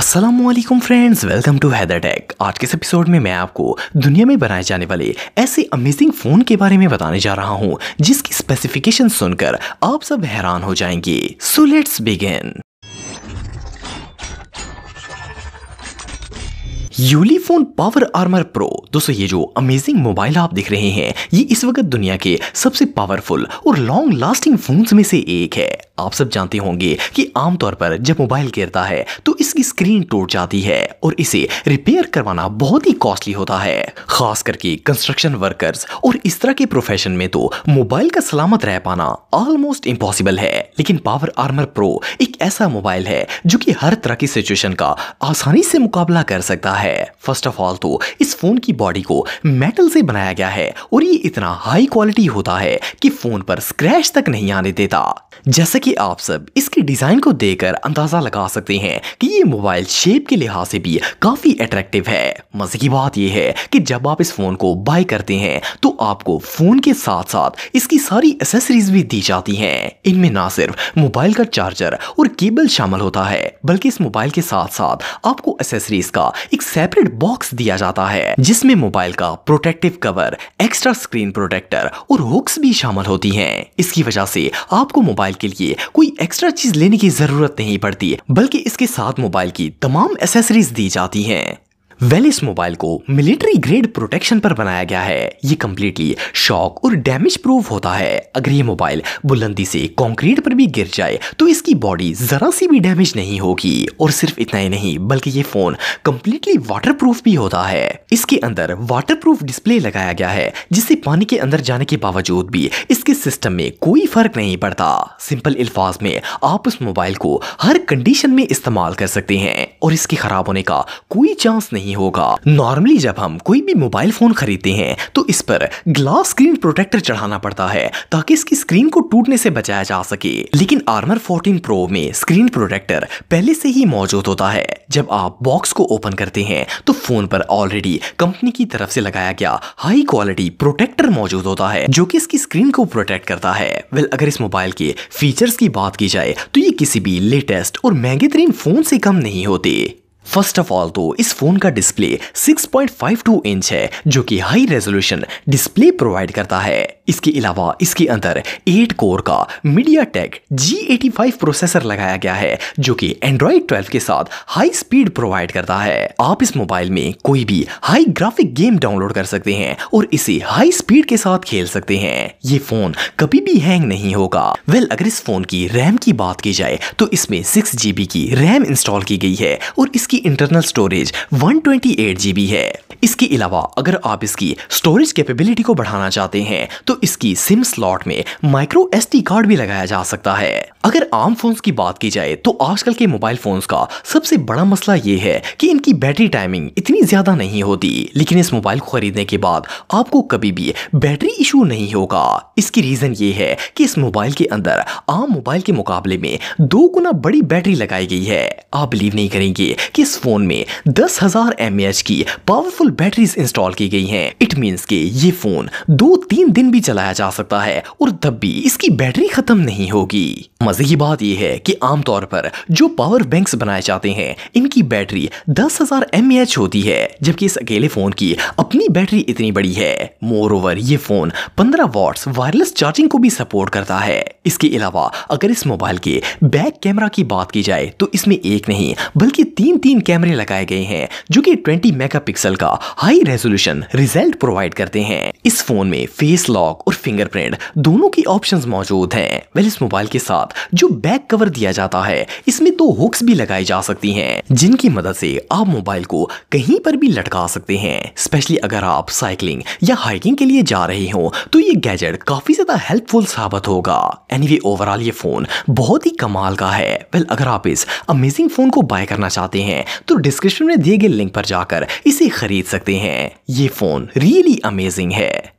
Aslam friends welcome to Haider tech आज के इस एपिसोड में मैं आपको दुनिया में बनाए जाने वाले ऐसे अमेजिंग फ़ोन के बारे में बताने जा रहा हूँ जिसकी स्पेसिफिकेशन सुनकर आप सब हैरान हो जाएंगे so let's begin Ulefone power armor pro दोस्तों ये जो अमेजिंग मोबाइल आप देख रहे हैं ये इस वक्त दुनिया के सबसे पावरफुल और लॉन्ग लास्टिंग फोन्स में से एक है आप सब जानते होंगे कि आमतौर पर जब मोबाइल गिरता है तो इसकी स्क्रीन टूट जाती है और इसे रिपेयर करवाना बहुत ही कॉस्टली होता है खास करके कंस्ट्रक्शन वर्कर्स और इस तरह के प्रोफेशन में तो मोबाइल का सलामत रह पाना ऑलमोस्ट इम्पॉसिबल है लेकिन पावर आर्मर प्रो एक ऐसा मोबाइल है जो कि हर तरह की सिचुएशन का आसानी से मुकाबला कर सकता है है फर्स्ट ऑफ ऑल तो इस फोन की बॉडी को मेटल से बनाया गया है और ये इतना हाई क्वालिटी होता है कि फोन पर स्क्रैच तक नहीं आने देता जैसा कि आप सब इसके डिजाइन को देखकर अंदाजा लगा सकते हैं कि ये मोबाइल शेप के लिहाज से भी काफी अट्रैक्टिव है मजे की बात यह है कि जब आप इस फोन को बाय करते हैं तो आपको फोन के साथ साथ इसकी सारी एसेसरीज भी दी जाती हैं इनमें ना सिर्फ मोबाइल का चार्जर और केबल शामिल होता है बल्कि इस मोबाइल के साथ साथ आपको एसेसरीज का एक सेपरेट बॉक्स दिया जाता है जिसमें मोबाइल का protective cover extra screen protector और हुक्स भी शामिल होती हैं इसकी वजह से आपको मोबाइल के लिए कोई एक्स्ट्रा चीज लेने की जरूरत नहीं पड़ती बल्कि इसके साथ मोबाइल की तमाम एसेसरीज दी जाती है वेलिस मोबाइल को मिलिट्री ग्रेड प्रोटेक्शन पर बनाया गया है ये कम्प्लीटली शॉक और डैमेज प्रूफ होता है अगर ये मोबाइल बुलंदी से कंक्रीट पर भी गिर जाए तो इसकी बॉडी जरा सी भी डैमेज नहीं होगी और सिर्फ इतना ही नहीं बल्कि ये फोन कम्प्लीटली वाटर प्रूफ भी होता है इसके अंदर वाटर प्रूफ डिस्प्ले लगाया गया है जिससे पानी के अंदर जाने के बावजूद भी इसके सिस्टम में कोई फर्क नहीं पड़ता सिंपल अल्फाज में आप उस मोबाइल को हर कंडीशन में इस्तेमाल कर सकते हैं और इसके खराब होने का कोई चांस नहीं नहीं होगा नॉर्मली जब हम कोई भी मोबाइल फोन खरीदते हैं तो इस पर ग्लास स्क्रीन प्रोटेक्टर चढ़ाना पड़ता है ताकि इसकी स्क्रीन को टूटने से बचाया जा सके लेकिन आर्मर 14 प्रो में स्क्रीन प्रोटेक्टर पहले से ही मौजूद होता है जब आप बॉक्स को ओपन करते हैं तो फोन पर ऑलरेडी कंपनी की तरफ से लगाया गया हाई क्वालिटी प्रोटेक्टर मौजूद होता है जो कि इसकी स्क्रीन को प्रोटेक्ट करता है वेल अगर इस मोबाइल के फीचर्स की बात की जाए तो ये किसी भी लेटेस्ट और महंगे तरीन फोन से कम नहीं होते फर्स्ट ऑफ ऑल तो इस फोन का डिस्प्ले 6.52 इंच है जो कि हाई रेजोल्यूशन डिस्प्ले प्रोवाइड करता है इसके अलावा इसके अंदर एट कोर का MediaTek G eighty five processor लगाया गया है जो कि एंड्रॉइड ट्वेल्व के साथ हाई स्पीड प्रोवाइड करता है आप इस मोबाइल में कोई भी हाई ग्राफिक गेम डाउनलोड कर सकते हैं और इसे हाई स्पीड के साथ खेल सकते हैं ये फोन कभी भी हैंग नहीं होगा वेल अगर इस फोन की रैम की बात की जाए तो इसमें सिक्स की रैम इंस्टॉल की गई है और इसकी इंटरनल स्टोरेज वन है इसके अलावा अगर आप इसकी स्टोरेज कैपेबिलिटी को बढ़ाना चाहते हैं तो इसकी सिम स्लॉट में माइक्रो एस कार्ड भी लगाया जा सकता है अगर आम फोन्स की बात की जाए तो आजकल के मोबाइल फोन्स का सबसे बड़ा मसला ये है कि इनकी बैटरी टाइमिंग इतनी ज्यादा नहीं होती लेकिन इस मोबाइल को खरीदने के बाद आपको कभी भी बैटरी इशू नहीं होगा इसकी रीजन ये है कि इस मोबाइल के अंदर आम मोबाइल के मुकाबले में दो गुना बड़ी बैटरी लगाई गई है आप बिलीव नहीं करेंगे कि इस फोन में दस हजार एम की पावरफुल सोल बैटरीज इंस्टॉल की गई हैं इट मींस के ये फोन दो तीन दिन भी चलाया जा सकता है और तब भी इसकी बैटरी खत्म नहीं होगी मजे की बात यह है कि आमतौर पर जो पावर बैंक्स बनाए जाते हैं इनकी बैटरी दस हजार एम होती है जबकि इस अकेले फोन की अपनी बैटरी इतनी बड़ी है मोर ओवर ये फोन पंद्रह वॉट वायरलेस चार्जिंग को भी सपोर्ट करता है इसके अलावा अगर इस मोबाइल के बैक कैमरा की बात की जाए तो इसमें एक नहीं बल्कि तीन तीन कैमरे लगाए गए हैं जो कि 20 मेगापिक्सल का हाई रेजोल्यूशन रिजल्ट प्रोवाइड करते हैं इस फोन में फेस लॉक और फिंगरप्रिंट दोनों की ऑप्शंस मौजूद हैं वेल इस मोबाइल के साथ जो बैक कवर दिया जाता है इसमें दो हुक्स भी लगाई जा सकती हैं जिनकी मदद से आप मोबाइल को कहीं पर भी लटका सकते हैं स्पेशली अगर आप साइकिलिंग या हाइकिंग के लिए जा रहे हो तो ये गैजेट काफी ज्यादा हेल्पफुल साबित होगा एनी ओवरऑल ये फोन बहुत ही कमाल का है वेल अगर आप इस अमेजिंग फोन को बाय करना चाहते हैं तो डिस्क्रिप्शन में दिए गए लिंक पर जाकर इसे खरीद सकते हैं ये फोन रियली अमेजिंग है